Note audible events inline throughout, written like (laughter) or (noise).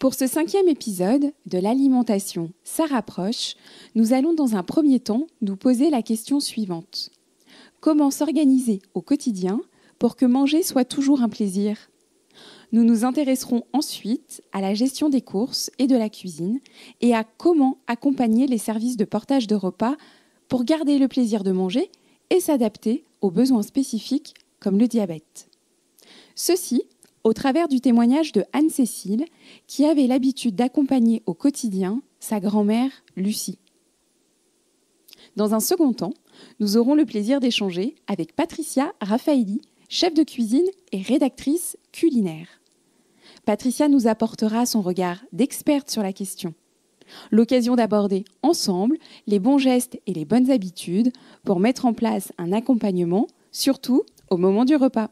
Pour ce cinquième épisode de l'alimentation, ça rapproche, nous allons dans un premier temps nous poser la question suivante. Comment s'organiser au quotidien pour que manger soit toujours un plaisir Nous nous intéresserons ensuite à la gestion des courses et de la cuisine et à comment accompagner les services de portage de repas pour garder le plaisir de manger et s'adapter aux besoins spécifiques comme le diabète. Ceci au travers du témoignage de Anne-Cécile, qui avait l'habitude d'accompagner au quotidien sa grand-mère Lucie. Dans un second temps, nous aurons le plaisir d'échanger avec Patricia Raffaelli, chef de cuisine et rédactrice culinaire. Patricia nous apportera son regard d'experte sur la question. L'occasion d'aborder ensemble les bons gestes et les bonnes habitudes pour mettre en place un accompagnement, surtout au moment du repas.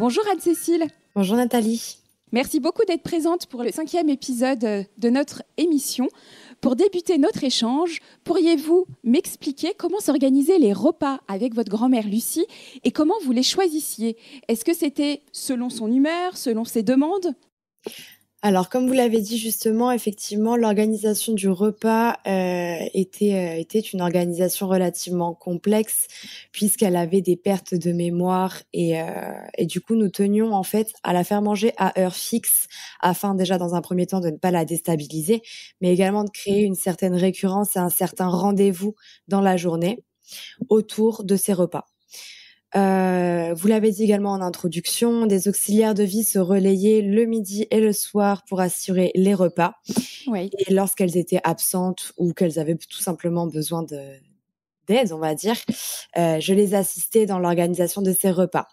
Bonjour Anne-Cécile. Bonjour Nathalie. Merci beaucoup d'être présente pour le cinquième épisode de notre émission. Pour débuter notre échange, pourriez-vous m'expliquer comment s'organisaient les repas avec votre grand-mère Lucie et comment vous les choisissiez Est-ce que c'était selon son humeur, selon ses demandes alors, comme vous l'avez dit justement, effectivement, l'organisation du repas euh, était, euh, était une organisation relativement complexe puisqu'elle avait des pertes de mémoire et, euh, et du coup, nous tenions en fait à la faire manger à heure fixe afin déjà dans un premier temps de ne pas la déstabiliser, mais également de créer une certaine récurrence et un certain rendez-vous dans la journée autour de ces repas. Euh, vous l'avez dit également en introduction, des auxiliaires de vie se relayaient le midi et le soir pour assurer les repas. Et lorsqu'elles étaient absentes ou qu'elles avaient tout simplement besoin d'aide, on va dire, euh, je les assistais dans l'organisation de ces repas.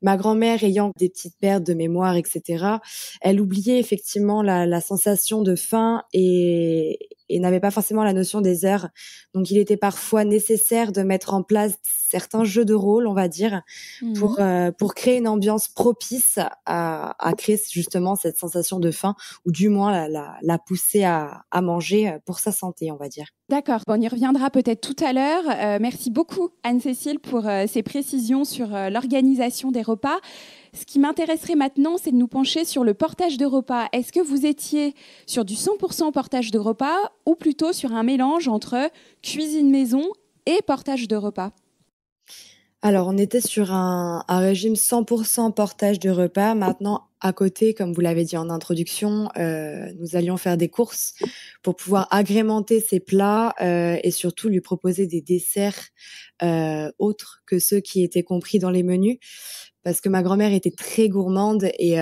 Ma grand-mère ayant des petites pertes de mémoire, etc., elle oubliait effectivement la, sensation de faim et, n'avait pas forcément la notion des heures. Donc il était parfois nécessaire de mettre en place certains jeux de rôle, on va dire, pour, mmh. euh, pour créer une ambiance propice à, créer justement cette sensation de faim, ou du moins la, pousser à, manger pour sa santé, on va dire. D'accord, on y reviendra peut-être tout à l'heure. Euh, merci beaucoup Anne-Cécile pour euh, ces précisions sur l'organisation des repas. Ce qui m'intéresserait maintenant, c'est de nous pencher sur le portage de repas. Est-ce que vous étiez sur du 100% portage de repas ou plutôt sur un mélange entre cuisine maison et portage de repas Alors, on était sur un, un régime 100% portage de repas. Maintenant, à côté, comme vous l'avez dit en introduction, euh, nous allions faire des courses pour pouvoir agrémenter ses plats euh, et surtout lui proposer des desserts euh, autres que ceux qui étaient compris dans les menus, parce que ma grand-mère était très gourmande et,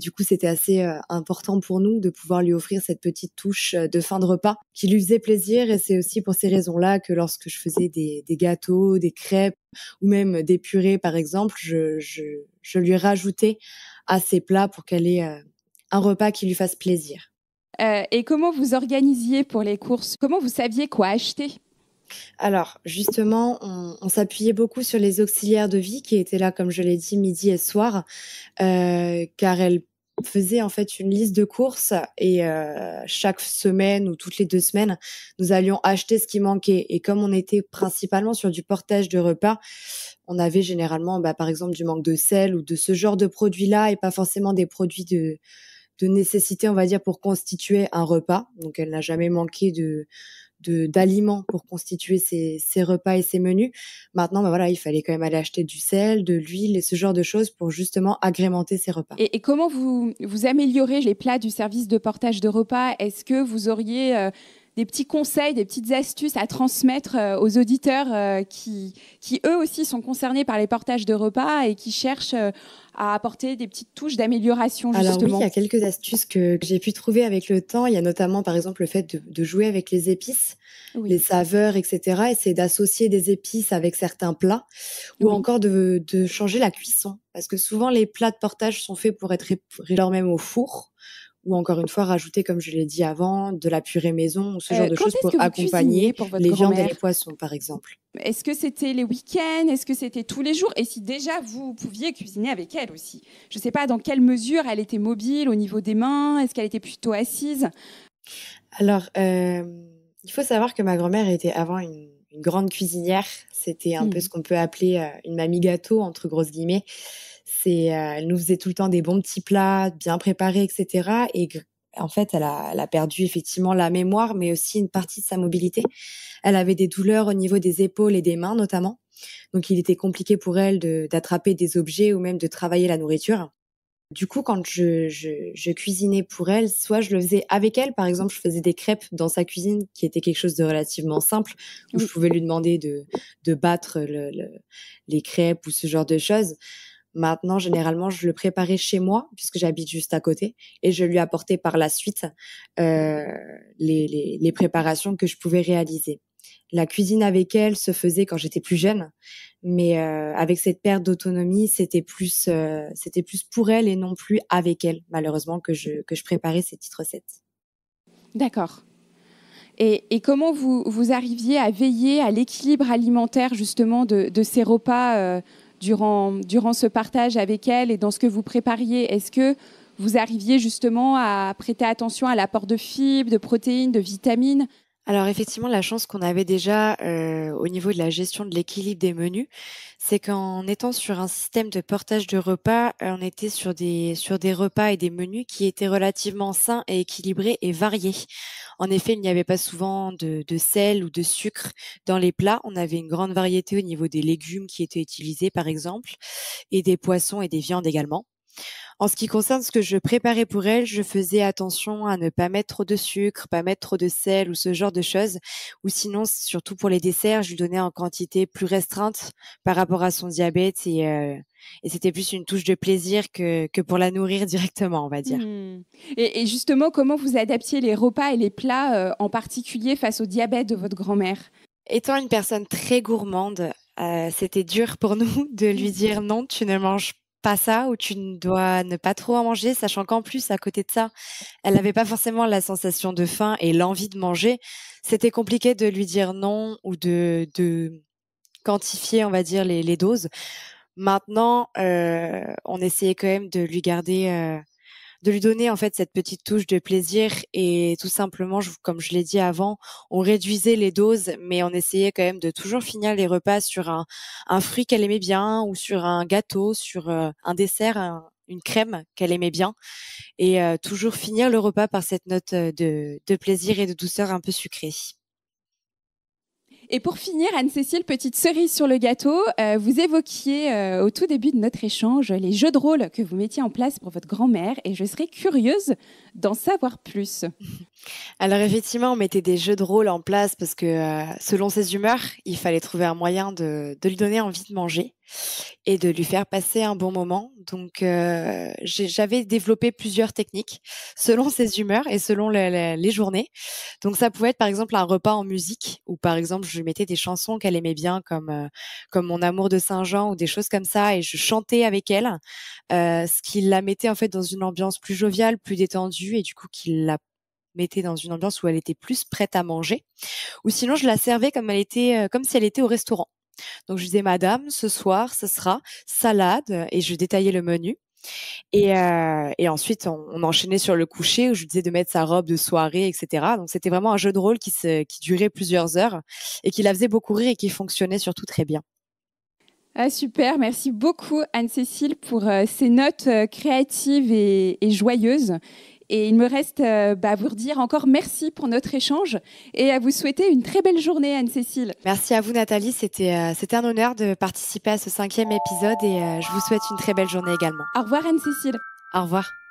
du coup c'était assez important pour nous de pouvoir lui offrir cette petite touche de fin de repas qui lui faisait plaisir et c'est aussi pour ces raisons-là que lorsque je faisais des, gâteaux, des crêpes ou même des purées par exemple, je je lui rajouté à ses plats pour qu'elle ait euh, un repas qui lui fasse plaisir. Euh, et comment vous organisiez pour les courses Comment vous saviez quoi acheter alors, justement, on, s'appuyait beaucoup sur les auxiliaires de vie qui étaient là, comme je l'ai dit, midi et soir, euh, car elles faisait en fait une liste de courses et euh, chaque semaine ou toutes les deux semaines, nous allions acheter ce qui manquait. Et comme on était principalement sur du portage de repas, on avait généralement, bah, par exemple, du manque de sel ou de ce genre de produits-là et pas forcément des produits de, de nécessité, on va dire, pour constituer un repas. Donc, elle n'a jamais manqué de, d'aliments pour constituer ces repas et ces menus. Maintenant, bah voilà, il fallait quand même aller acheter du sel, de l'huile et ce genre de choses pour justement agrémenter ces repas. Et, comment vous, vous améliorez les plats du service de portage de repas Est-ce que vous auriez euh, des petits conseils, des petites astuces à transmettre aux auditeurs qui, qui, eux aussi, sont concernés par les portages de repas et qui cherchent à apporter des petites touches d'amélioration justement Alors il y a quelques astuces que, j'ai pu trouver avec le temps. Il y a notamment par exemple le fait de, jouer avec les épices, les saveurs, etc. Essayer d'associer des épices avec certains plats ou encore de, changer la cuisson. Parce que souvent les plats de portage sont faits pour être réparés leur même au four ou encore une fois rajouter, comme je l'ai dit avant, de la purée maison ce euh, genre de choses pour accompagner les viandes et les poissons, par exemple. Est-ce que c'était les week-ends Est-ce que c'était tous les jours Et si déjà vous pouviez cuisiner avec elle aussi Je ne sais pas dans quelle mesure elle était mobile au niveau des mains. Est-ce qu'elle était plutôt assise Alors, euh, il faut savoir que ma grand-mère était avant une, grande cuisinière. C'était un hmm. peu ce qu'on peut appeler euh, une mamie gâteau entre grosses guillemets. C'est, euh, elle nous faisait tout le temps des bons petits plats, bien préparés, etc. Et en fait, elle a, elle a, perdu effectivement la mémoire, mais aussi une partie de sa mobilité. Elle avait des douleurs au niveau des épaules et des mains notamment. Donc, il était compliqué pour elle d'attraper des objets ou même de travailler la nourriture. Du coup, quand je, je, cuisinais pour elle, soit je le faisais avec elle, par exemple, je faisais des crêpes dans sa cuisine, qui était quelque chose de relativement simple, où je pouvais lui demander de, de battre le, les crêpes ou ce genre de choses. Maintenant, généralement, je le préparais chez moi puisque j'habite juste à côté et je lui apportais par la suite euh, les, préparations que je pouvais réaliser. La cuisine avec elle se faisait quand j'étais plus jeune, mais euh, avec cette perte d'autonomie, c'était plus euh, c'était plus pour elle et non plus avec elle, malheureusement que je que je préparais ces petites recettes. D'accord. Et, et, comment vous, vous arriviez à veiller à l'équilibre alimentaire justement de, de ces repas durant, durant ce partage avec elle et dans ce que vous prépariez Est-ce que vous arriviez justement à prêter attention à l'apport de fibres, de protéines, de vitamines alors effectivement, la chance qu'on avait déjà euh, au niveau de la gestion de l'équilibre des menus, c'est qu'en étant sur un système de portage de repas, euh, on était sur des sur des repas et des menus qui étaient relativement sains et équilibrés et variés. En effet, il n'y avait pas souvent de, de sel ou de sucre dans les plats. On avait une grande variété au niveau des légumes qui étaient utilisés, par exemple, et des poissons et des viandes également. En ce qui concerne ce que je préparais pour elle, je faisais attention à ne pas mettre trop de sucre, pas mettre trop de sel ou ce genre de choses. Ou sinon, surtout pour les desserts, je lui donnais en quantité plus restreinte par rapport à son diabète et, euh, c'était plus une touche de plaisir que, pour la nourrir (laughs) directement, on va dire. Hmm. Et, justement, comment vous adaptiez les repas et les plats euh, en particulier face au diabète de votre grand-mère Étant une personne très gourmande, euh, c'était dur pour (laughs) nous de lui hmm. dire non, tu ne manges pas pas ça où tu ne dois ne pas trop en manger, sachant qu'en plus, à côté de ça, elle n'avait pas forcément la sensation de faim et l'envie de manger. C'était compliqué de lui dire non ou de, de quantifier, on va dire, les, doses. Maintenant, euh, on essayait quand même de lui garder euh, de lui donner en fait cette petite touche de plaisir et tout simplement, comme je l'ai dit avant, on réduisait les doses, mais on essayait quand même de toujours finir les repas sur un, fruit qu'elle aimait bien ou sur un gâteau, sur euh, un dessert, une crème qu'elle aimait bien et euh, toujours finir le repas par cette note euh, de plaisir et de douceur un peu sucrée. Et pour finir, Anne-Cécile, petite cerise sur le gâteau, euh, vous évoquiez euh, au tout début de notre échange les jeux de rôle que vous mettiez en place pour votre grand-mère et je serais curieuse d'en savoir plus. (laughs) Alors effectivement, on mettait des jeux de rôle en place parce que euh, selon ses humeurs, il fallait trouver un moyen de lui donner envie de manger et de lui faire passer un bon moment. Donc, euh, j'avais développé plusieurs techniques selon ses humeurs et selon les journées. Donc, ça pouvait être par exemple un repas en musique, ou par exemple, je mettais des chansons qu'elle aimait bien, comme euh, comme Mon amour de Saint-Jean ou des choses comme ça, et je chantais avec elle, euh, ce qui la mettait en fait dans une ambiance plus joviale, plus détendue, et du coup, qui la mettait dans une ambiance où elle était plus prête à manger. Ou sinon, je la servais comme elle était, comme si elle était au restaurant. Donc je disais Madame, ce soir, ce sera salade et je détaillais le menu. Et, euh, ensuite, on, enchaînait sur le coucher où je disais de mettre sa robe de soirée, etc. Donc c'était vraiment un jeu de rôle qui, se, qui durait plusieurs heures et qui la faisait beaucoup rire et qui fonctionnait surtout très bien. Ah, super, merci beaucoup Anne-Cécile pour euh, ces notes euh, créatives et joyeuses. Et il me reste euh, bah, à vous redire encore merci pour notre échange et à vous souhaiter une très belle journée, Anne-Cécile. Merci à vous, Nathalie. C'était euh, un honneur de participer à ce cinquième épisode et euh, je vous souhaite une très belle journée également. Au revoir, Anne-Cécile. Au revoir.